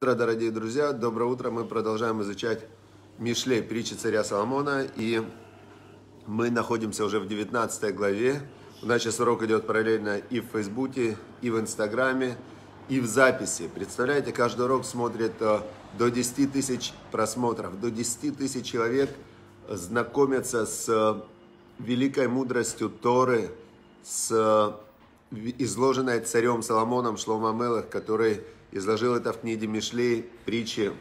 утро, дорогие друзья. Доброе утро. Мы продолжаем изучать Мишле, притчи царя Соломона. И мы находимся уже в 19 главе. У нас сейчас урок идет параллельно и в Фейсбуке, и в Инстаграме, и в записи. Представляете, каждый урок смотрит э, до 10 тысяч просмотров. До 10 тысяч человек знакомятся с э, великой мудростью Торы, с э, изложенной царем Соломоном Шломамелах, который изложил это в книге Мишлей, притчи.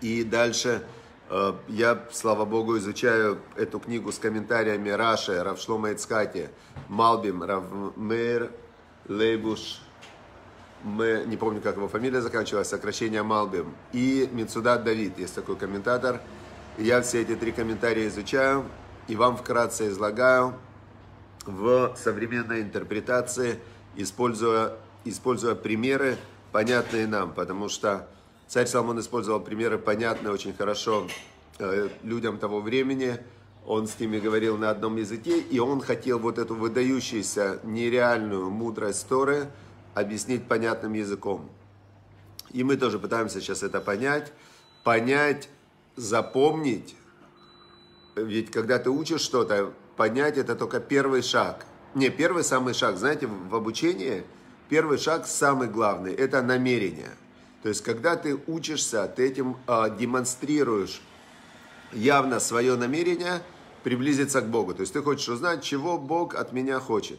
И дальше э, я, слава богу, изучаю эту книгу с комментариями Раши, Равшлома Ицкаки, Малбим, Равмейр, Лейбуш, мы, не помню, как его фамилия заканчивалась, сокращение Малбим, и Мецудат Давид, есть такой комментатор. Я все эти три комментария изучаю и вам вкратце излагаю в современной интерпретации, используя, используя примеры понятные нам, потому что царь Соломон использовал примеры понятные очень хорошо э, людям того времени, он с ними говорил на одном языке, и он хотел вот эту выдающуюся, нереальную мудрость Торы объяснить понятным языком. И мы тоже пытаемся сейчас это понять, понять, запомнить. Ведь когда ты учишь что-то, понять это только первый шаг. Не, первый самый шаг, знаете, в обучении – Первый шаг, самый главный, это намерение. То есть, когда ты учишься, а ты этим э, демонстрируешь явно свое намерение приблизиться к Богу. То есть, ты хочешь узнать, чего Бог от меня хочет.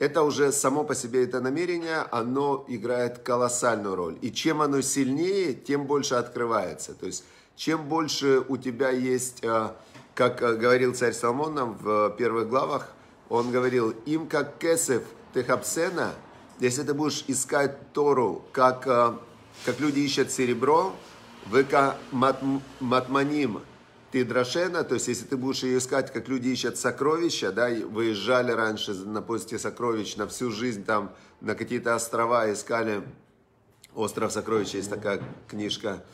Это уже само по себе это намерение, оно играет колоссальную роль. И чем оно сильнее, тем больше открывается. То есть, чем больше у тебя есть, э, как говорил царь Соломон нам в первых главах, он говорил, им как кесев техапсена – если ты будешь искать Тору, как, э, как люди ищут серебро, века мат, матманим ты драшена, то есть если ты будешь ее искать, как люди ищут сокровища, да, выезжали раньше на поиске сокровищ на всю жизнь там на какие-то острова искали Остров сокровища, есть такая книжка.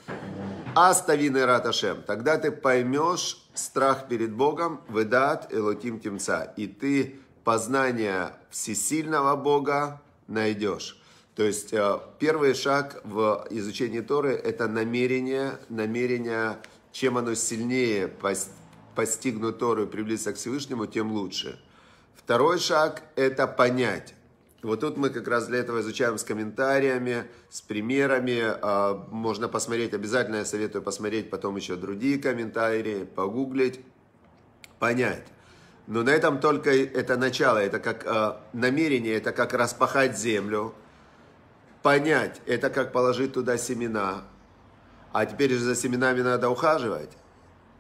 Аставины Раташем. Тогда ты поймешь страх перед Богом, выдат Элоким Тимца. И ты познание всесильного Бога, найдешь. То есть э, первый шаг в изучении Торы – это намерение, намерение, чем оно сильнее постигну Тору и приблизиться к Всевышнему, тем лучше. Второй шаг – это понять. Вот тут мы как раз для этого изучаем с комментариями, с примерами. А, можно посмотреть, обязательно я советую посмотреть потом еще другие комментарии, погуглить, понять. Но на этом только это начало, это как э, намерение, это как распахать землю, понять, это как положить туда семена. А теперь же за семенами надо ухаживать.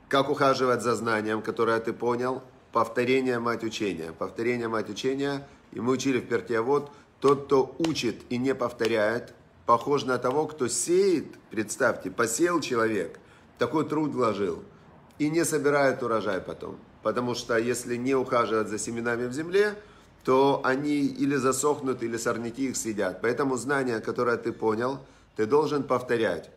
Как ухаживать за знанием, которое ты понял? Повторение мать учения. Повторение мать учения. И мы учили в перте, вот тот, кто учит и не повторяет, похож на того, кто сеет, представьте, посеял человек, такой труд вложил, и не собирает урожай потом потому что если не ухаживать за семенами в земле, то они или засохнут, или сорняки их съедят. Поэтому знание, которое ты понял, ты должен повторять.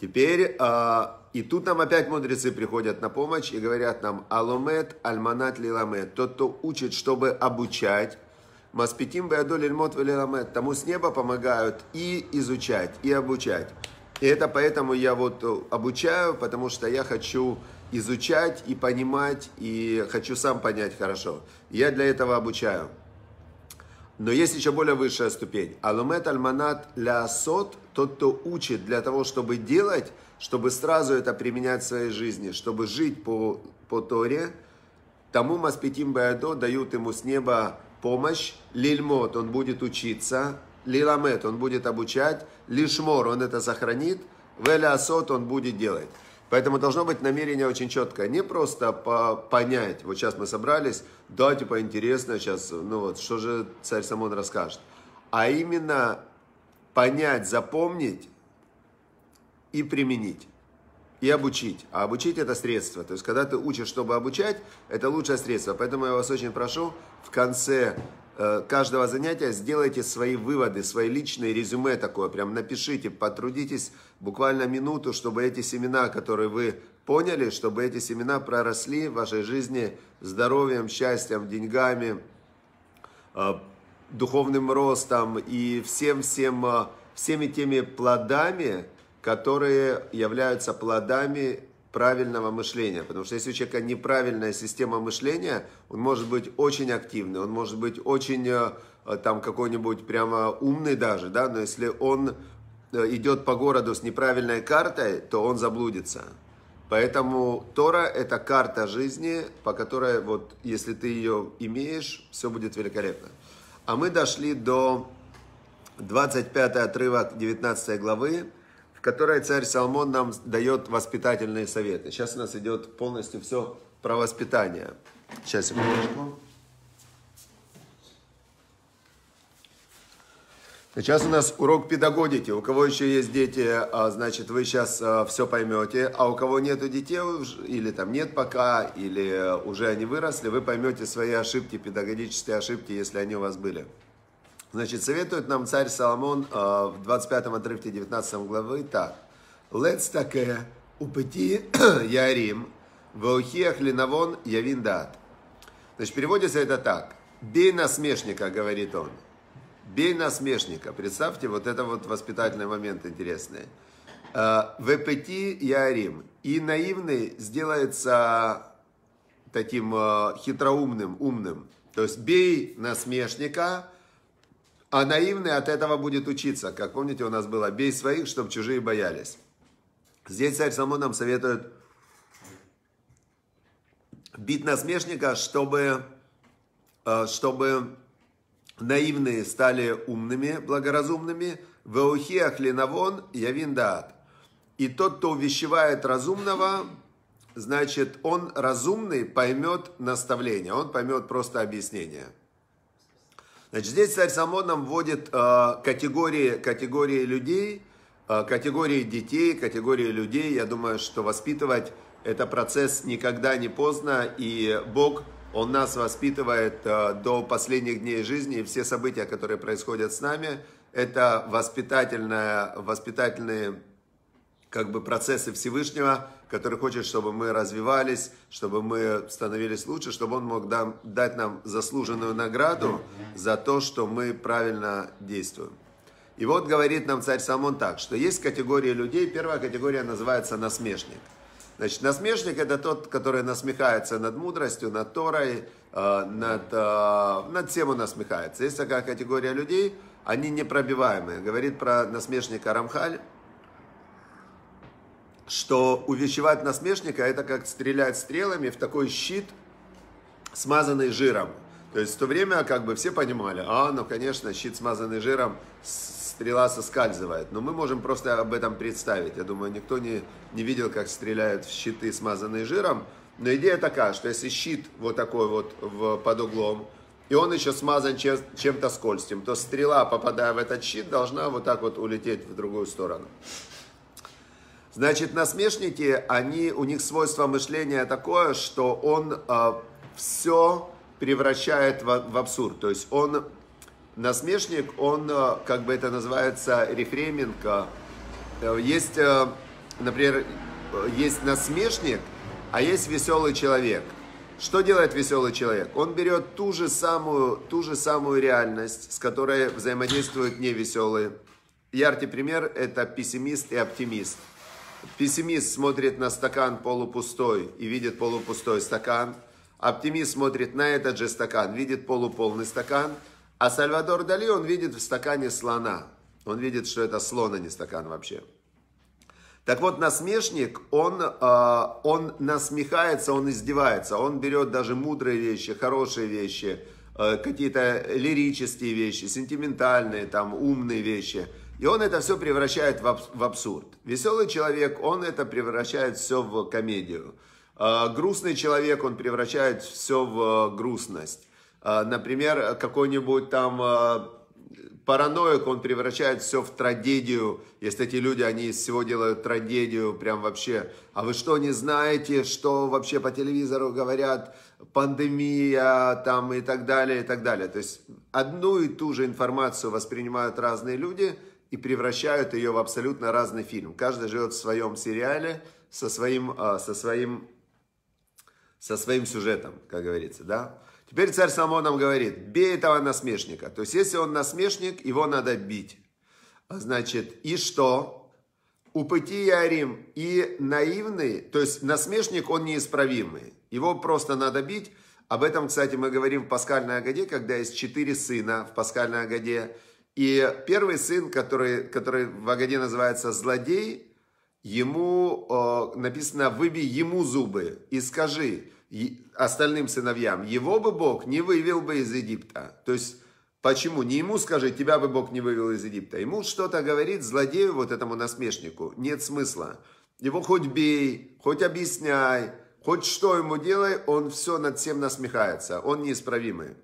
Теперь, а, и тут нам опять мудрецы приходят на помощь и говорят нам, аломет, альманат, лиламет, тот, кто учит, чтобы обучать, маспитим, веадоль, льмот, велиламет, тому с неба помогают и изучать, и обучать. И это поэтому я вот э, обучаю, потому что я хочу изучать и понимать, и хочу сам понять хорошо. Я для этого обучаю. Но есть еще более высшая ступень. Алумет альманат ля лясот, тот, кто учит для того, чтобы делать, чтобы сразу это применять в своей жизни, чтобы жить по, по Торе, тому Маспетим Баядо дают ему с неба помощь, лильмот, он будет учиться, лиламет, он будет обучать, лишмор, он это сохранит, веля велясот, он будет делать. Поэтому должно быть намерение очень четкое. Не просто по понять, вот сейчас мы собрались, да, типа интересно сейчас, ну вот, что же царь Самон расскажет. А именно понять, запомнить и применить. И обучить. А обучить это средство. То есть, когда ты учишь, чтобы обучать, это лучшее средство. Поэтому я вас очень прошу в конце Э, каждого занятия сделайте свои выводы, свои личные резюме такое, прям напишите, потрудитесь буквально минуту, чтобы эти семена, которые вы поняли, чтобы эти семена проросли в вашей жизни здоровьем, счастьем, деньгами, э, духовным ростом и всем-всем, э, всеми теми плодами, которые являются плодами правильного мышления. Потому что если у человека неправильная система мышления, он может быть очень активный, он может быть очень э, э, там какой-нибудь прямо умный даже, да, но если он э, идет по городу с неправильной картой, то он заблудится. Поэтому Тора – это карта жизни, по которой, вот, если ты ее имеешь, все будет великолепно. А мы дошли до 25 отрывок 19 главы которой царь Соломон нам дает воспитательные советы. Сейчас у нас идет полностью все про воспитание. Сейчас, секундочку. Сейчас у нас урок педагогики. У кого еще есть дети, а, значит, вы сейчас а, все поймете. А у кого нету детей, или там нет пока, или э, уже они выросли, вы поймете свои ошибки, педагогические ошибки, если они у вас были. Значит, советует нам царь Соломон э, в 25 отрывке 19 главы так. «Лец таке упыти ярим, ваухиях линавон явин дат». Значит, переводится это так. «Бей насмешника», говорит он. «Бей насмешника». Представьте, вот это вот воспитательный момент интересный. «Э, «Вепети ярим». И наивный сделается таким э, хитроумным, умным. То есть бей насмешника, а наивный от этого будет учиться. Как помните, у нас было «бей своих, чтобы чужие боялись». Здесь царь Соломон нам советует бить насмешника, чтобы, э, чтобы наивные стали умными, благоразумными. «Веухиах линавон явиндаат». И тот, кто увещевает разумного, значит, он разумный поймет наставление, он поймет просто объяснение – Значит, здесь царь Соломон нам вводит э, категории, категории людей, э, категории детей, категории людей. Я думаю, что воспитывать это процесс никогда не поздно, и Бог, Он нас воспитывает э, до последних дней жизни, и все события, которые происходят с нами, это воспитательная, воспитательные как бы процессы Всевышнего, который хочет, чтобы мы развивались, чтобы мы становились лучше, чтобы он мог дам, дать нам заслуженную награду за то, что мы правильно действуем. И вот говорит нам царь Самон так, что есть категории людей, первая категория называется насмешник. Значит, насмешник это тот, который насмехается над мудростью, над Торой, э, над, э, над всем он насмехается. Есть такая категория людей, они непробиваемые. Говорит про насмешника Рамхаль, что увещевать насмешника это как стрелять стрелами в такой щит, смазанный жиром. То есть в то время как бы все понимали, а, ну конечно, щит смазанный жиром, стрела соскальзывает. Но мы можем просто об этом представить. Я думаю, никто не, не видел, как стреляют в щиты, смазанные жиром. Но идея такая, что если щит вот такой вот в, под углом, и он еще смазан чем, чем-то скользким, то стрела, попадая в этот щит, должна вот так вот улететь в другую сторону. Значит, насмешники, они, у них свойство мышления такое, что он э, а, все превращает в, в абсурд. То есть он насмешник, он, э, как бы это называется, рефременко. А. Э, есть, э, например, есть насмешник, а есть веселый человек. Что делает веселый человек? Он берет ту же самую, ту же самую реальность, с которой взаимодействуют невеселые. Яркий пример – это пессимист и оптимист – Пессимист смотрит на стакан полупустой и видит полупустой стакан. Оптимист смотрит на этот же стакан, видит полуполный стакан. А Сальвадор Дали, он видит в стакане слона. Он видит, что это слон, а не стакан вообще. Так вот, насмешник, он, а, он насмехается, он издевается. Он берет даже мудрые вещи, хорошие вещи, э, какие-то лирические вещи, сентиментальные, там, умные вещи – и он это все превращает в, абсурд. Веселый человек, он это превращает все в комедию. А, грустный человек, он превращает все в э, грустность. А, например, какой-нибудь там э, параноик, он превращает все в трагедию. Если эти люди, они из всего делают трагедию, прям вообще. А вы что, не знаете, что вообще по телевизору говорят, пандемия там и так далее, и так далее. То есть одну и ту же информацию воспринимают разные люди – и превращают ее в абсолютно разный фильм. Каждый живет в своем сериале со своим, а, со своим, со своим сюжетом, как говорится, да. Теперь царь Соломон нам говорит, бей этого насмешника. То есть, если он насмешник, его надо бить. А значит, и что? Упыти Ярим и наивный, то есть насмешник, он неисправимый. Его просто надо бить. Об этом, кстати, мы говорим в Пасхальной Агаде, когда есть четыре сына в Пасхальной Агаде – и первый сын, который, который в Агаде называется злодей, ему э, написано выбей ему зубы и скажи остальным сыновьям, его бы Бог не вывел бы из Египта». То есть, почему? Не ему скажи «тебя бы Бог не вывел из Египта». Ему что-то говорит злодею, вот этому насмешнику, нет смысла. Его хоть бей, хоть объясняй, хоть что ему делай, он все над всем насмехается, он неисправимый.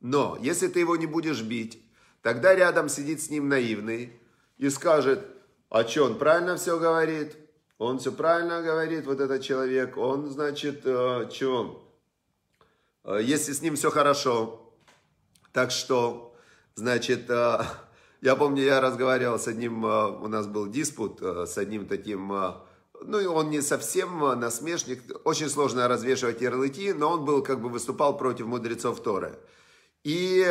Но если ты его не будешь бить, Тогда рядом сидит с ним наивный и скажет, а что, он правильно все говорит? Он все правильно говорит, вот этот человек. Он, значит, э, э если с ним все хорошо, так что, значит, э, я помню, я разговаривал с одним, э, у нас был диспут с одним таким... Э, ну, он не совсем насмешник, очень сложно развешивать ярлыки, но он был, как бы, выступал против мудрецов Торы. и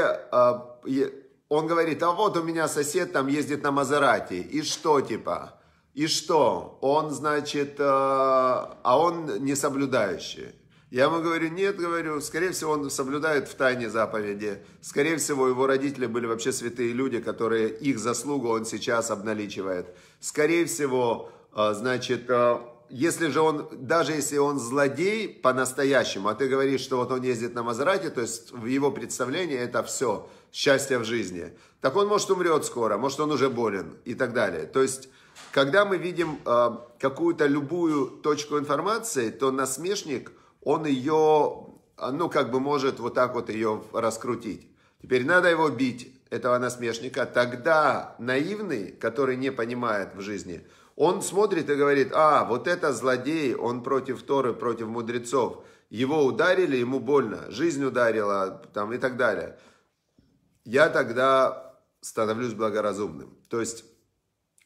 он говорит, а вот у меня сосед там ездит на Мазерати, и что типа? И что? Он, значит, э, а он не соблюдающий. Я ему говорю, нет, говорю, скорее всего, он соблюдает в тайне заповеди. Скорее всего, его родители были вообще святые люди, которые их заслугу он сейчас обналичивает. Скорее всего, э, значит, э, если же он, даже если он злодей по-настоящему, а ты говоришь, что вот он ездит на Мазерате, то есть в его представлении это все – счастья в жизни. Так он, может, умрет скоро, может, он уже болен и так далее. То есть, когда мы видим э, какую-то любую точку информации, то насмешник, он ее, а, ну, как бы может вот так вот ее раскрутить. Теперь надо его бить, этого насмешника. Тогда наивный, который не понимает в жизни, он смотрит и говорит, а, вот это злодей, он против Торы, против мудрецов. Его ударили, ему больно, жизнь ударила там, и так далее я тогда становлюсь благоразумным. То есть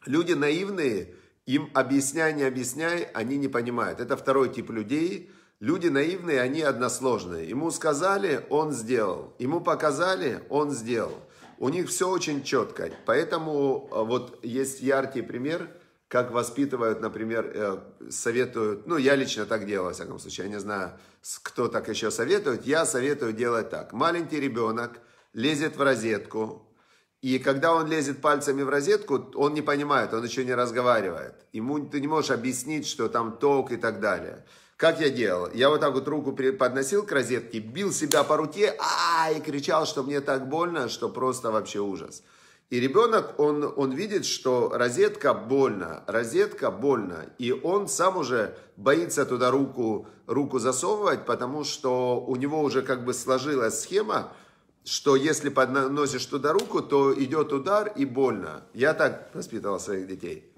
люди наивные, им объясняй, не объясняй, они не понимают. Это второй тип людей. Люди наивные, они односложные. Ему сказали, он сделал. Ему показали, он сделал. У них все очень четко. Поэтому э, вот есть яркий пример, как воспитывают, например, э, советуют, ну, я лично так делал во всяком случае, я не знаю, кто так еще советует, я советую делать так. Маленький ребенок лезет в розетку. И когда он лезет пальцами в розетку, он не понимает, он еще не разговаривает. Ему ты не можешь объяснить, что там ток и так далее. Как я делал? Я вот так вот руку подносил к розетке, бил себя по руке, а, и кричал, что мне так больно, что просто вообще ужас. И ребенок, он, он видит, что розетка больно, розетка больно. И он сам уже боится туда руку, руку засовывать, потому что у него уже как бы сложилась схема, что если подносишь туда руку, то идет удар и больно. Я так воспитывал своих детей.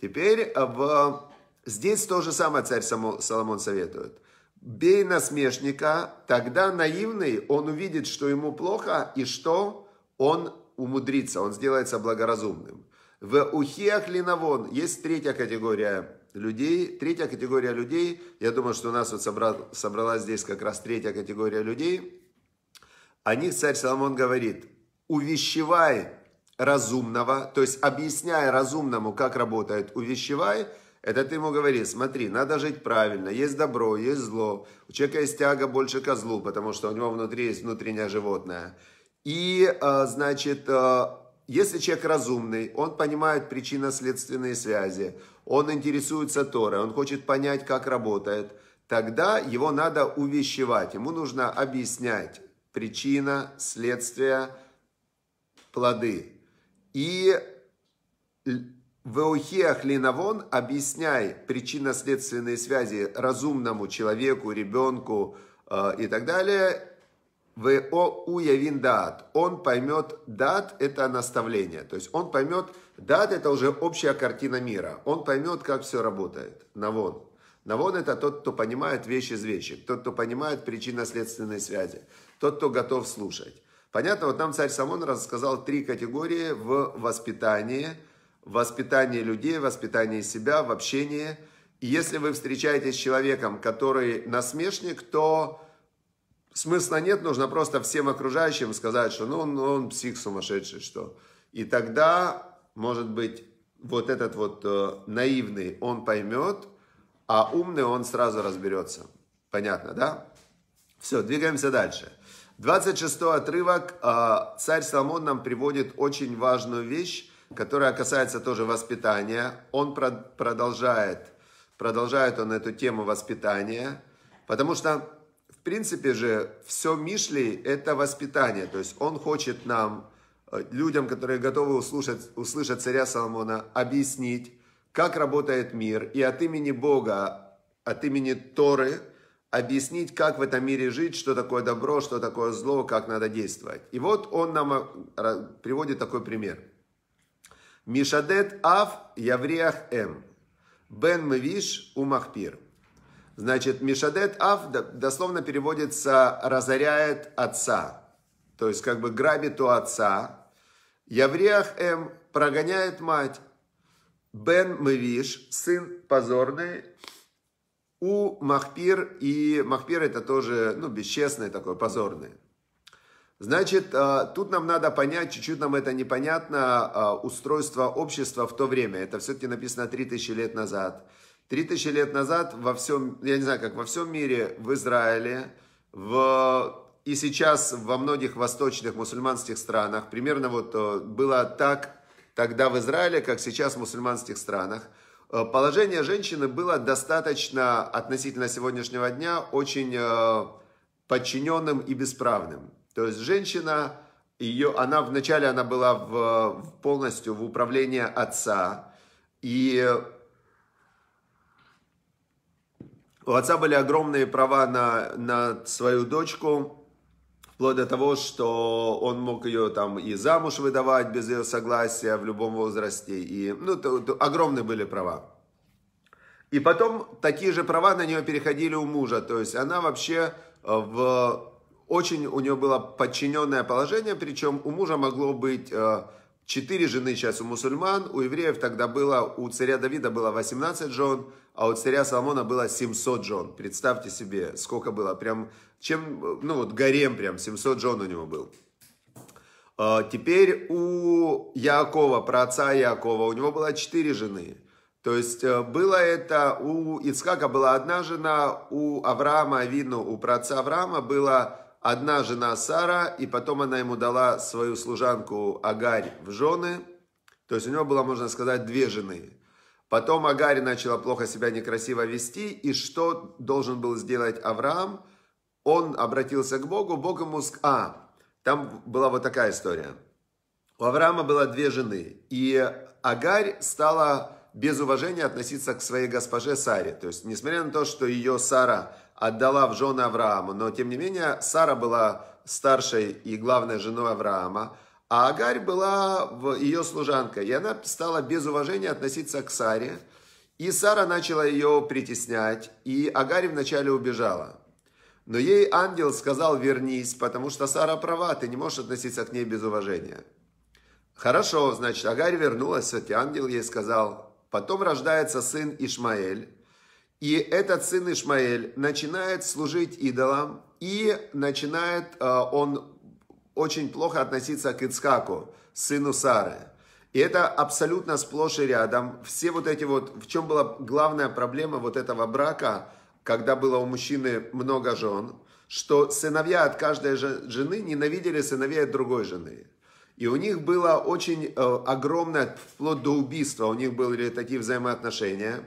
Теперь а, в... здесь то же самое царь Соломон советует. Бей насмешника, тогда наивный, он увидит, что ему плохо, и что он умудрится, он сделается благоразумным. В ухеах линовон есть третья категория людей. Третья категория людей, я думаю, что у нас вот собрал, собралась здесь как раз третья категория людей – о них царь Соломон говорит, увещевай разумного, то есть объясняя разумному, как работает увещевай, это ты ему говори, смотри, надо жить правильно, есть добро, есть зло. У человека есть тяга больше ко злу, потому что у него внутри есть внутреннее животное. И, а, значит, а, если человек разумный, он понимает причинно-следственные связи, он интересуется Торой, он хочет понять, как работает, тогда его надо увещевать, ему нужно объяснять, причина, следствие, плоды. И Веухех линавон объясняй причинно-следственные связи разумному человеку, ребенку э, и так далее. В уявин дат. Он поймет дат – это наставление. То есть он поймет дат – это уже общая картина мира. Он поймет, как все работает. Навон. Навон – это тот, кто понимает вещи из вещи. Тот, кто понимает причинно-следственные связи тот, кто готов слушать. Понятно, вот нам царь Соломон рассказал три категории в воспитании, воспитание людей, воспитание себя, в общении. И если вы встречаетесь с человеком, который насмешник, то смысла нет, нужно просто всем окружающим сказать, что ну он, он псих сумасшедший, что. И тогда, может быть, вот этот вот э, наивный, он поймет, а умный он сразу разберется. Понятно, да? Все, двигаемся дальше. 26 отрывок. А, царь Соломон нам приводит очень важную вещь, которая касается тоже воспитания. Он продолжает, продолжает он эту тему воспитания, потому что, в принципе же, все Мишли – это воспитание. То есть он хочет нам, э, людям, которые готовы услышать, услышать царя Соломона, объяснить, как работает мир. И от имени Бога, от имени Торы – объяснить, как в этом мире жить, что такое добро, что такое зло, как надо действовать. И вот он нам э, приводит такой пример. Мишадет Аф Явриах М. Эм». Бен Мвиш Умахпир. Значит, Мишадет Аф дословно переводится «разоряет отца». То есть, как бы грабит у отца. Явриах М. Эм» прогоняет мать. Бен Мвиш, сын позорный, у Махпир, и Махпир это тоже, ну, бесчестное такое, позорное. Значит, а, тут нам надо понять, чуть-чуть нам это непонятно, а, устройство общества в то время. Это все-таки написано 3000 лет назад. 3000 лет назад во всем, я не знаю, как во всем мире, в Израиле, в... и сейчас во многих восточных мусульманских странах, примерно вот э, было так тогда в Израиле, как сейчас в мусульманских странах – Э, положение женщины было достаточно относительно сегодняшнего дня очень э, подчиненным и бесправным. То есть женщина, ее, она вначале она была в, полностью в управлении отца, и у отца были огромные права на, на свою дочку, вплоть до того, что он мог ее там и замуж выдавать без ее согласия в любом возрасте, и, ну, то, то, огромные были права. И потом такие же права на нее переходили у мужа, то есть она вообще э, в очень у нее было подчиненное положение, причем у мужа могло быть э, четыре жены сейчас у мусульман, у евреев тогда было, у царя Давида было 18 жен, а у царя Соломона было 700 жен. Представьте себе, сколько было. Прям, чем, ну вот гарем прям, 700 жен у него был. А, теперь у Якова, про отца Якова, у него было четыре жены. То есть э, было это, у Ицхака была одна жена, у Авраама, видно у праца Авраама была одна жена Сара, и потом она ему дала свою служанку Агарь в жены. То есть у него было, можно сказать, две жены. Потом Агарь начала плохо себя некрасиво вести, и что должен был сделать Авраам? Он обратился к Богу, Бог ему... А, там была вот такая история. У Авраама было две жены, и Агарь стала без уважения относиться к своей госпоже Саре. То есть, несмотря на то, что ее Сара отдала в жены Аврааму, но тем не менее Сара была старшей и главной женой Авраама, а Агарь была ее служанка, и она стала без уважения относиться к Саре. И Сара начала ее притеснять, и Агарь вначале убежала. Но ей ангел сказал «вернись, потому что Сара права, ты не можешь относиться к ней без уважения». Хорошо, значит, Агарь вернулась, и ангел ей сказал, потом рождается сын Ишмаэль, и этот сын Ишмаэль начинает служить идолам, и начинает э, он очень плохо относиться к Ицхаку, сыну Сары. И это абсолютно сплошь и рядом. Все вот эти вот, в чем была главная проблема вот этого брака, когда было у мужчины много жен, что сыновья от каждой жены ненавидели сыновей от другой жены. И у них было очень э, огромное, вплоть до убийства, у них были такие взаимоотношения,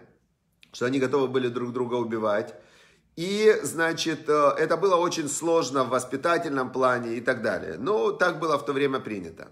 что они готовы были друг друга убивать. И, значит, э, это было очень сложно в воспитательном плане и так далее. Но ну, так было в то время принято.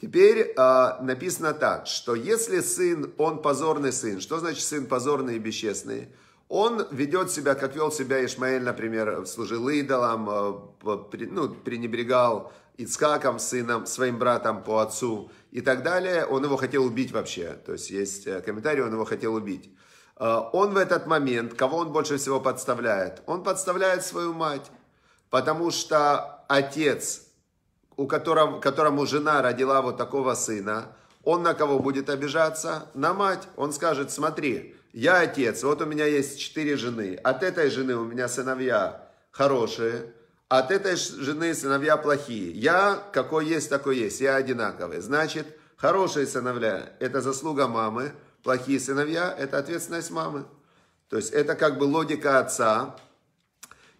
Теперь э, написано так, что если сын, он позорный сын, что значит сын позорный и бесчестный? Он ведет себя, как вел себя Ишмаэль, например, служил идолам, э, при, ну, пренебрегал Ицкаком, сыном, своим братом по отцу и так далее. Он его хотел убить вообще. То есть есть э, комментарий, он его хотел убить. Э, он в этот момент, кого он больше всего подставляет? Он подставляет свою мать, потому что отец, у которого, которому жена родила вот такого сына, он на кого будет обижаться? На мать. Он скажет, смотри, я отец, вот у меня есть четыре жены, от этой жены у меня сыновья хорошие, от этой жены сыновья плохие. Я какой есть, такой есть, я одинаковый. Значит, хорошие сыновья – это заслуга мамы – плохие сыновья – это ответственность мамы. То есть это как бы логика отца.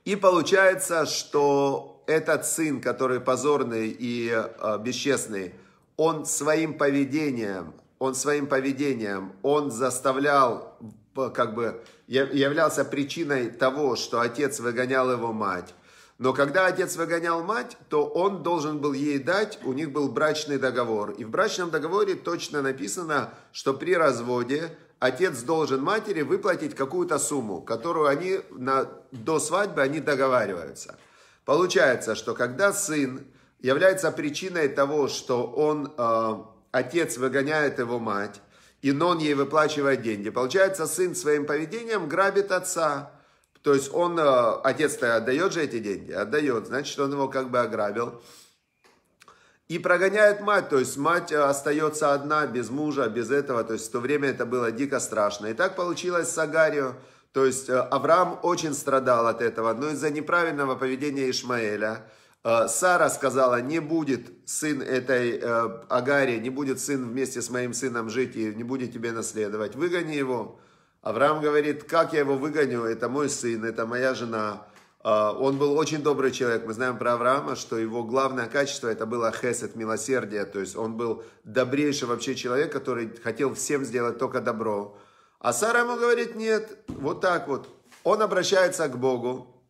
И получается, что этот сын, который позорный и э, бесчестный, он своим поведением, он своим поведением, он заставлял, как бы, являлся причиной того, что отец выгонял его мать. Но когда отец выгонял мать, то он должен был ей дать, у них был брачный договор. И в брачном договоре точно написано, что при разводе отец должен матери выплатить какую-то сумму, которую они на, до свадьбы они договариваются. Получается, что когда сын является причиной того, что он, э, отец выгоняет его мать, и он ей выплачивает деньги, получается, сын своим поведением грабит отца. То есть он, э, отец-то отдает же эти деньги? Отдает, значит, он его как бы ограбил. И прогоняет мать, то есть мать э, остается одна, без мужа, без этого, то есть в то время это было дико страшно. И так получилось с Агарио, то есть э, Авраам очень страдал от этого, но из-за неправильного поведения Ишмаэля, Сара сказала, не будет сын этой Агарии, не будет сын вместе с моим сыном жить и не будет тебе наследовать, выгони его. Авраам говорит, как я его выгоню, это мой сын, это моя жена. А, он был очень добрый человек. Мы знаем про Авраама, что его главное качество это было хесед, милосердие. То есть он был добрейший вообще человек, который хотел всем сделать только добро. А Сара ему говорит, нет, вот так вот. Он обращается к Богу,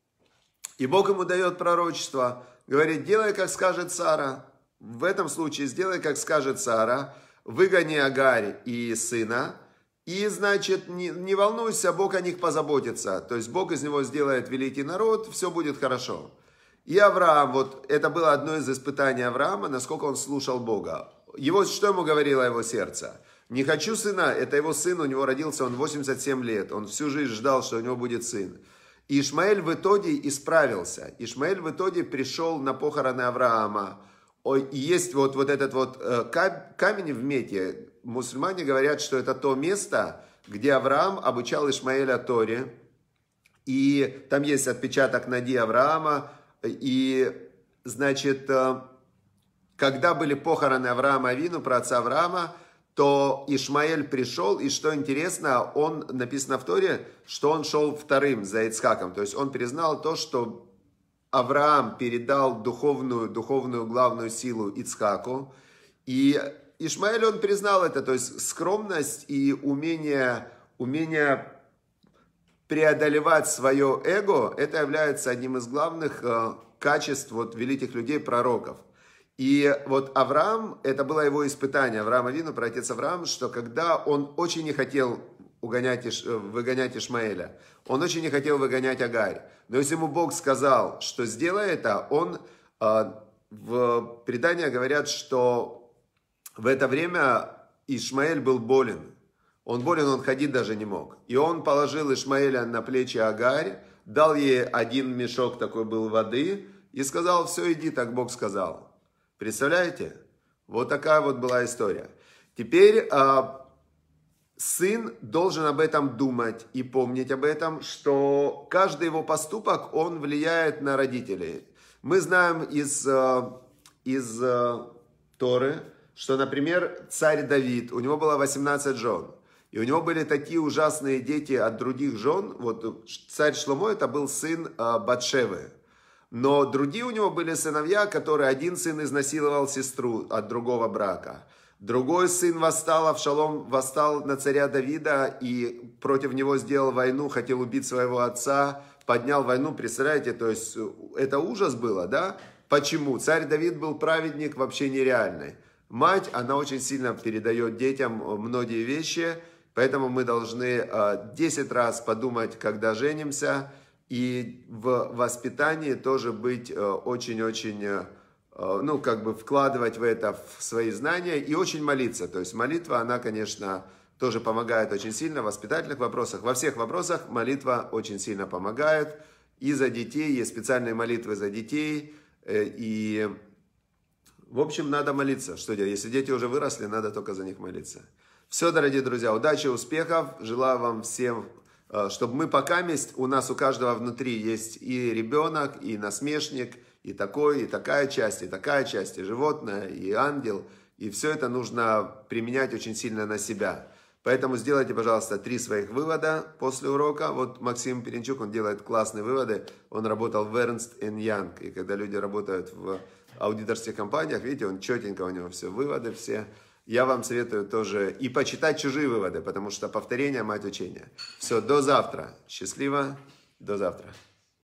и Бог ему дает пророчество. Говорит, делай, как скажет Сара. В этом случае сделай, как скажет Сара. Выгони Агарь и сына, и, значит, не, не волнуйся, Бог о них позаботится. То есть Бог из него сделает великий народ, все будет хорошо. И Авраам, вот это было одно из испытаний Авраама, насколько он слушал Бога. Его, что ему говорило его сердце? Не хочу сына, это его сын, у него родился он 87 лет, он всю жизнь ждал, что у него будет сын. И Ишмаэль в итоге исправился. Ишмаэль в итоге пришел на похороны Авраама. И есть вот, вот этот вот э, камень в мете, мусульмане говорят, что это то место, где Авраам обучал Ишмаэля Торе. И там есть отпечаток ноги Авраама. И, значит, э, когда были похороны Авраама Авину, праотца Авраама, то Ишмаэль пришел, и что интересно, он, написано в Торе, что он шел вторым за Ицхаком. То есть он признал то, что Авраам передал духовную, духовную главную силу Ицхаку, и Ишмаэль, он признал это, то есть скромность и умение, умение преодолевать свое эго, это является одним из главных э, качеств вот великих людей, пророков. И вот Авраам, это было его испытание, Авраама Вину, про отец Авраам, что когда он очень не хотел угонять Иш, э, выгонять Ишмаэля, он очень не хотел выгонять Агарь. Но если ему Бог сказал, что сделай это, он э, в преданиях говорят, что в это время Ишмаэль был болен. Он болен, он ходить даже не мог. И он положил Ишмаэля на плечи Агарь, дал ей один мешок такой был воды и сказал, все, иди, так Бог сказал. Представляете? Вот такая вот была история. Теперь а, сын должен об этом думать и помнить об этом, что каждый его поступок, он влияет на родителей. Мы знаем из, а, из а, Торы, что, например, царь Давид, у него было 18 жен. И у него были такие ужасные дети от других жен. Вот э, царь Шломо это был сын э, Батшевы. Но другие у него были сыновья, которые один сын изнасиловал сестру от другого брака. Другой сын восстал, Авшалом восстал на царя Давида и против него сделал войну, хотел убить своего отца, поднял войну, представляете, то есть э, это ужас было, да? Почему? Царь Давид был праведник вообще нереальный. Мать, она очень сильно передает детям э, многие вещи, поэтому мы должны 10 э, раз подумать, когда женимся, и в воспитании тоже быть э, очень-очень, ну, как бы вкладывать в это в свои знания и очень молиться. То есть молитва, она, конечно, тоже помогает очень сильно в воспитательных вопросах. Во всех вопросах молитва очень сильно помогает. И за детей, есть специальные молитвы за детей, и в общем, надо молиться. Что делать? Если дети уже выросли, надо только за них молиться. Все, дорогие друзья, удачи, успехов. Желаю вам всем, э, чтобы мы пока месть, у нас у каждого внутри есть и ребенок, и насмешник, и такой, и такая часть, и такая часть, и животное, и ангел. И все это нужно применять очень сильно на себя. Поэтому сделайте, пожалуйста, три своих вывода после урока. Вот Максим Перенчук, он делает классные выводы. Он работал в Ernst Young. И когда люди работают в аудиторских компаниях, видите, он четенько, у него все выводы все. Я вам советую тоже и почитать чужие выводы, потому что повторение – мать учения. Все, до завтра. Счастливо, до завтра.